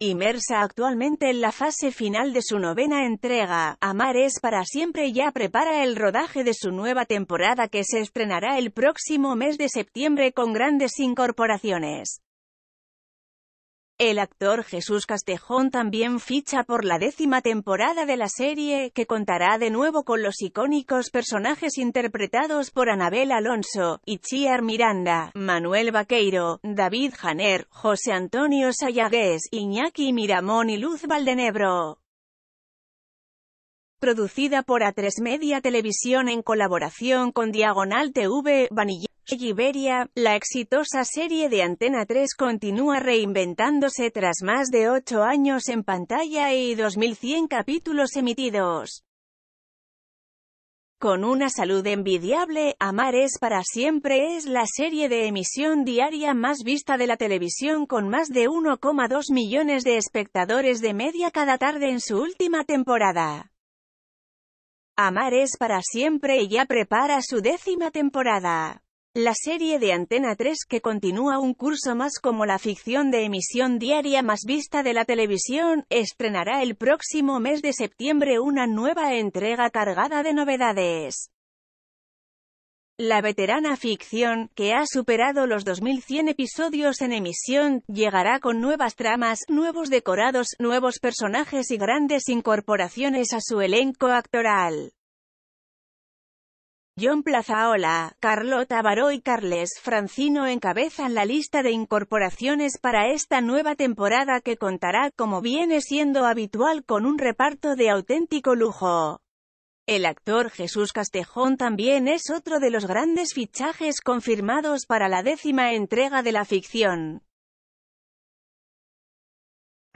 Inmersa actualmente en la fase final de su novena entrega, Amar es para siempre ya prepara el rodaje de su nueva temporada que se estrenará el próximo mes de septiembre con grandes incorporaciones. El actor Jesús Castejón también ficha por la décima temporada de la serie, que contará de nuevo con los icónicos personajes interpretados por Anabel Alonso, Ichiar Miranda, Manuel Vaqueiro, David Janer, José Antonio Sayagués, Iñaki Miramón y Luz Valdenebro producida por A3 Media Televisión en colaboración con Diagonal TV, Vanilla la exitosa serie de Antena 3 continúa reinventándose tras más de 8 años en pantalla y 2100 capítulos emitidos. Con una salud envidiable, Amar es para siempre es la serie de emisión diaria más vista de la televisión con más de 1,2 millones de espectadores de media cada tarde en su última temporada. Amar es para siempre y ya prepara su décima temporada. La serie de Antena 3 que continúa un curso más como la ficción de emisión diaria más vista de la televisión, estrenará el próximo mes de septiembre una nueva entrega cargada de novedades. La veterana ficción, que ha superado los 2100 episodios en emisión, llegará con nuevas tramas, nuevos decorados, nuevos personajes y grandes incorporaciones a su elenco actoral. John Plazaola, Carlota Baró y Carles Francino encabezan la lista de incorporaciones para esta nueva temporada que contará, como viene siendo habitual, con un reparto de auténtico lujo. El actor Jesús Castejón también es otro de los grandes fichajes confirmados para la décima entrega de la ficción.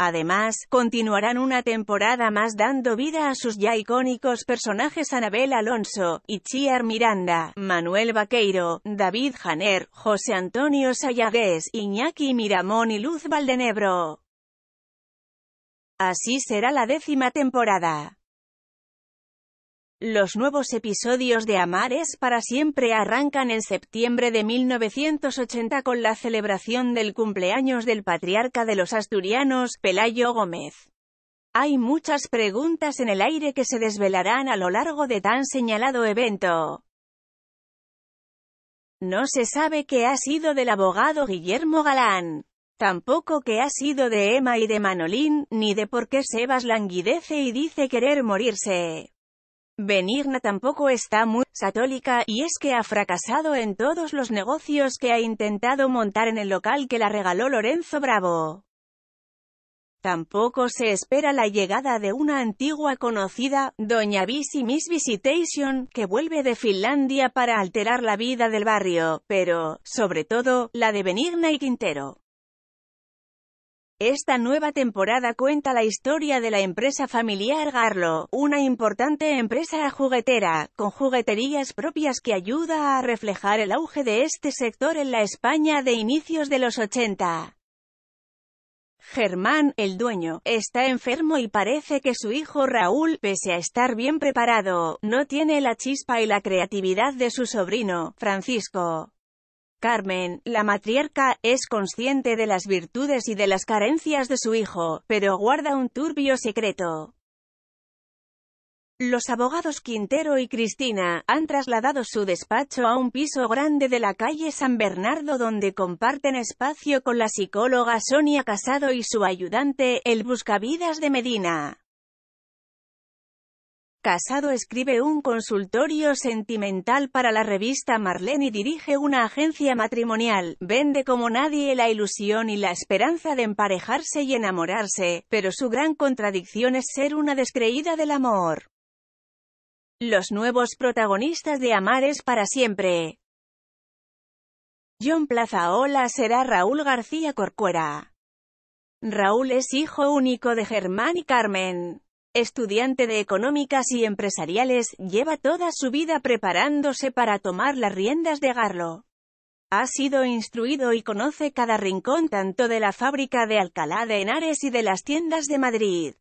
Además, continuarán una temporada más dando vida a sus ya icónicos personajes Anabel Alonso, Ichiar Miranda, Manuel Vaqueiro, David Janer, José Antonio Sayagués, Iñaki Miramón y Luz Valdenebro. Así será la décima temporada. Los nuevos episodios de Amares para siempre arrancan en septiembre de 1980 con la celebración del cumpleaños del patriarca de los asturianos, Pelayo Gómez. Hay muchas preguntas en el aire que se desvelarán a lo largo de tan señalado evento. No se sabe qué ha sido del abogado Guillermo Galán. Tampoco qué ha sido de Emma y de Manolín, ni de por qué Sebas languidece y dice querer morirse. Benigna tampoco está muy satólica y es que ha fracasado en todos los negocios que ha intentado montar en el local que la regaló Lorenzo Bravo. Tampoco se espera la llegada de una antigua conocida, Doña Visi Miss Visitation, que vuelve de Finlandia para alterar la vida del barrio, pero, sobre todo, la de Benigna y Quintero. Esta nueva temporada cuenta la historia de la empresa familiar Garlo, una importante empresa juguetera, con jugueterías propias que ayuda a reflejar el auge de este sector en la España de inicios de los 80. Germán, el dueño, está enfermo y parece que su hijo Raúl, pese a estar bien preparado, no tiene la chispa y la creatividad de su sobrino, Francisco. Carmen, la matriarca, es consciente de las virtudes y de las carencias de su hijo, pero guarda un turbio secreto. Los abogados Quintero y Cristina han trasladado su despacho a un piso grande de la calle San Bernardo donde comparten espacio con la psicóloga Sonia Casado y su ayudante, el Buscavidas de Medina casado escribe un consultorio sentimental para la revista Marlene y dirige una agencia matrimonial. Vende como nadie la ilusión y la esperanza de emparejarse y enamorarse, pero su gran contradicción es ser una descreída del amor. Los nuevos protagonistas de Amar es para siempre. John Plazaola será Raúl García Corcuera. Raúl es hijo único de Germán y Carmen estudiante de Económicas y Empresariales, lleva toda su vida preparándose para tomar las riendas de Garlo. Ha sido instruido y conoce cada rincón tanto de la fábrica de Alcalá de Henares y de las tiendas de Madrid.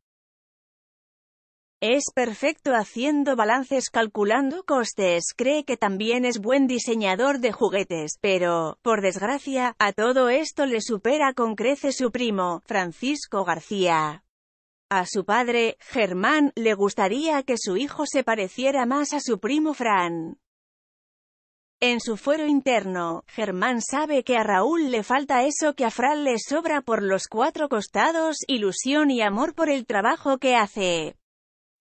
Es perfecto haciendo balances calculando costes, cree que también es buen diseñador de juguetes, pero, por desgracia, a todo esto le supera con crece su primo, Francisco García. A su padre, Germán, le gustaría que su hijo se pareciera más a su primo Fran. En su fuero interno, Germán sabe que a Raúl le falta eso que a Fran le sobra por los cuatro costados, ilusión y amor por el trabajo que hace.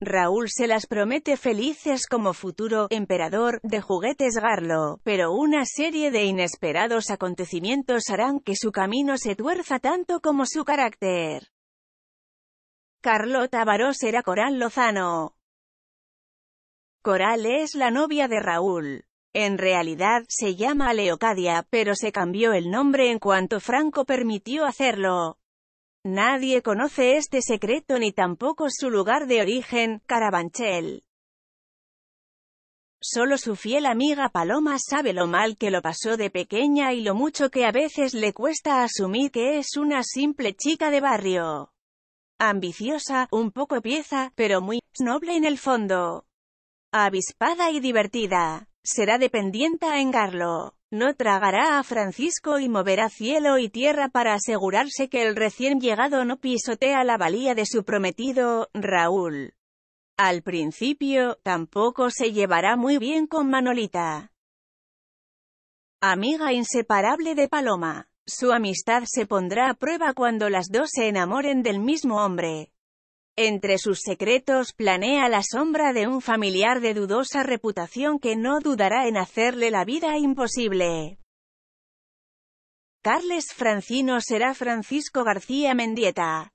Raúl se las promete felices como futuro emperador de juguetes Garlo, pero una serie de inesperados acontecimientos harán que su camino se tuerza tanto como su carácter. Carlota Baró era Coral Lozano. Coral es la novia de Raúl. En realidad, se llama Leocadia, pero se cambió el nombre en cuanto Franco permitió hacerlo. Nadie conoce este secreto ni tampoco su lugar de origen, Carabanchel. Solo su fiel amiga Paloma sabe lo mal que lo pasó de pequeña y lo mucho que a veces le cuesta asumir que es una simple chica de barrio ambiciosa, un poco pieza, pero muy noble en el fondo. Avispada y divertida. Será dependienta en Garlo. No tragará a Francisco y moverá cielo y tierra para asegurarse que el recién llegado no pisotea la valía de su prometido, Raúl. Al principio, tampoco se llevará muy bien con Manolita. Amiga inseparable de Paloma. Su amistad se pondrá a prueba cuando las dos se enamoren del mismo hombre. Entre sus secretos planea la sombra de un familiar de dudosa reputación que no dudará en hacerle la vida imposible. Carles Francino será Francisco García Mendieta.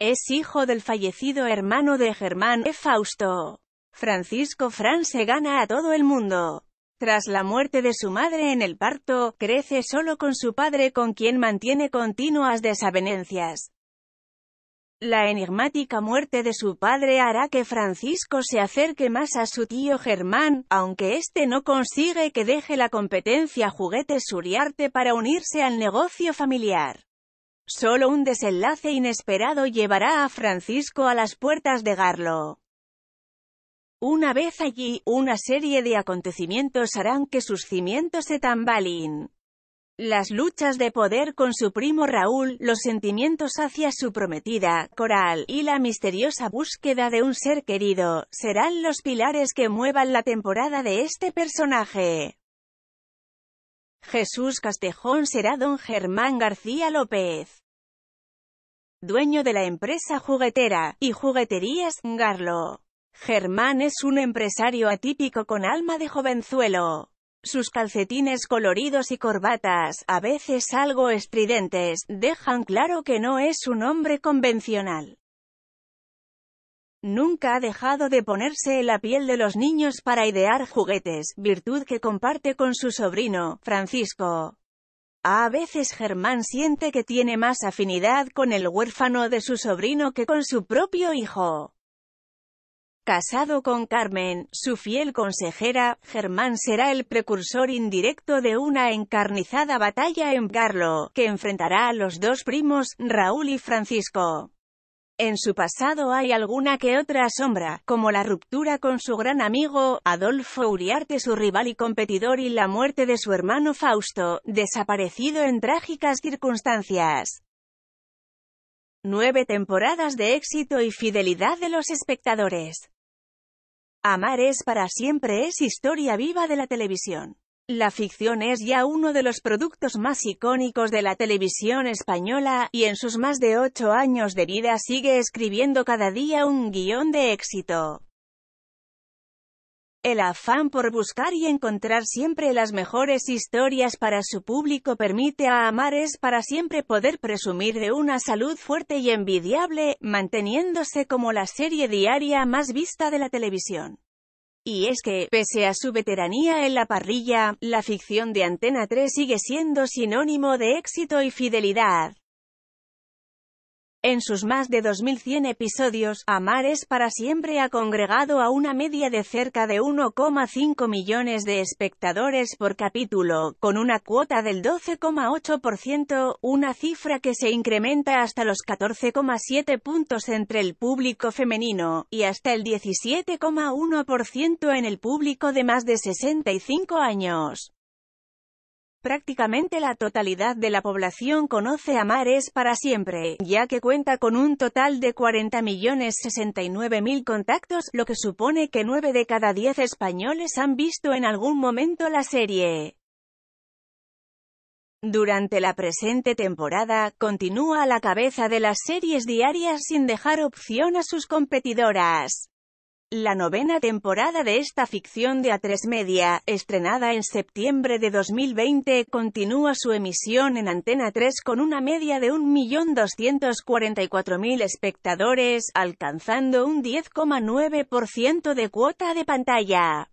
Es hijo del fallecido hermano de Germán E Fausto. Francisco Fran se gana a todo el mundo. Tras la muerte de su madre en el parto, crece solo con su padre con quien mantiene continuas desavenencias. La enigmática muerte de su padre hará que Francisco se acerque más a su tío Germán, aunque éste no consigue que deje la competencia juguetes suriarte para unirse al negocio familiar. Solo un desenlace inesperado llevará a Francisco a las puertas de Garlo. Una vez allí, una serie de acontecimientos harán que sus cimientos se tambaleen. Las luchas de poder con su primo Raúl, los sentimientos hacia su prometida, Coral, y la misteriosa búsqueda de un ser querido, serán los pilares que muevan la temporada de este personaje. Jesús Castejón será don Germán García López, dueño de la empresa juguetera y jugueterías Garlo. Germán es un empresario atípico con alma de jovenzuelo. Sus calcetines coloridos y corbatas, a veces algo estridentes, dejan claro que no es un hombre convencional. Nunca ha dejado de ponerse en la piel de los niños para idear juguetes, virtud que comparte con su sobrino, Francisco. A veces Germán siente que tiene más afinidad con el huérfano de su sobrino que con su propio hijo. Casado con Carmen, su fiel consejera, Germán será el precursor indirecto de una encarnizada batalla en Garlo, que enfrentará a los dos primos, Raúl y Francisco. En su pasado hay alguna que otra sombra, como la ruptura con su gran amigo, Adolfo Uriarte su rival y competidor y la muerte de su hermano Fausto, desaparecido en trágicas circunstancias. Nueve temporadas de éxito y fidelidad de los espectadores. Amar es para siempre es historia viva de la televisión. La ficción es ya uno de los productos más icónicos de la televisión española, y en sus más de ocho años de vida sigue escribiendo cada día un guión de éxito. El afán por buscar y encontrar siempre las mejores historias para su público permite a Amares para siempre poder presumir de una salud fuerte y envidiable, manteniéndose como la serie diaria más vista de la televisión. Y es que, pese a su veteranía en la parrilla, la ficción de Antena 3 sigue siendo sinónimo de éxito y fidelidad. En sus más de 2.100 episodios, Amares para siempre ha congregado a una media de cerca de 1,5 millones de espectadores por capítulo, con una cuota del 12,8%, una cifra que se incrementa hasta los 14,7 puntos entre el público femenino, y hasta el 17,1% en el público de más de 65 años. Prácticamente la totalidad de la población conoce a Mares para siempre, ya que cuenta con un total de 40.069.000 contactos, lo que supone que 9 de cada 10 españoles han visto en algún momento la serie. Durante la presente temporada, continúa a la cabeza de las series diarias sin dejar opción a sus competidoras la novena temporada de esta ficción de A3 Media, estrenada en septiembre de 2020, continúa su emisión en Antena 3 con una media de 1.244.000 espectadores, alcanzando un 10,9% de cuota de pantalla.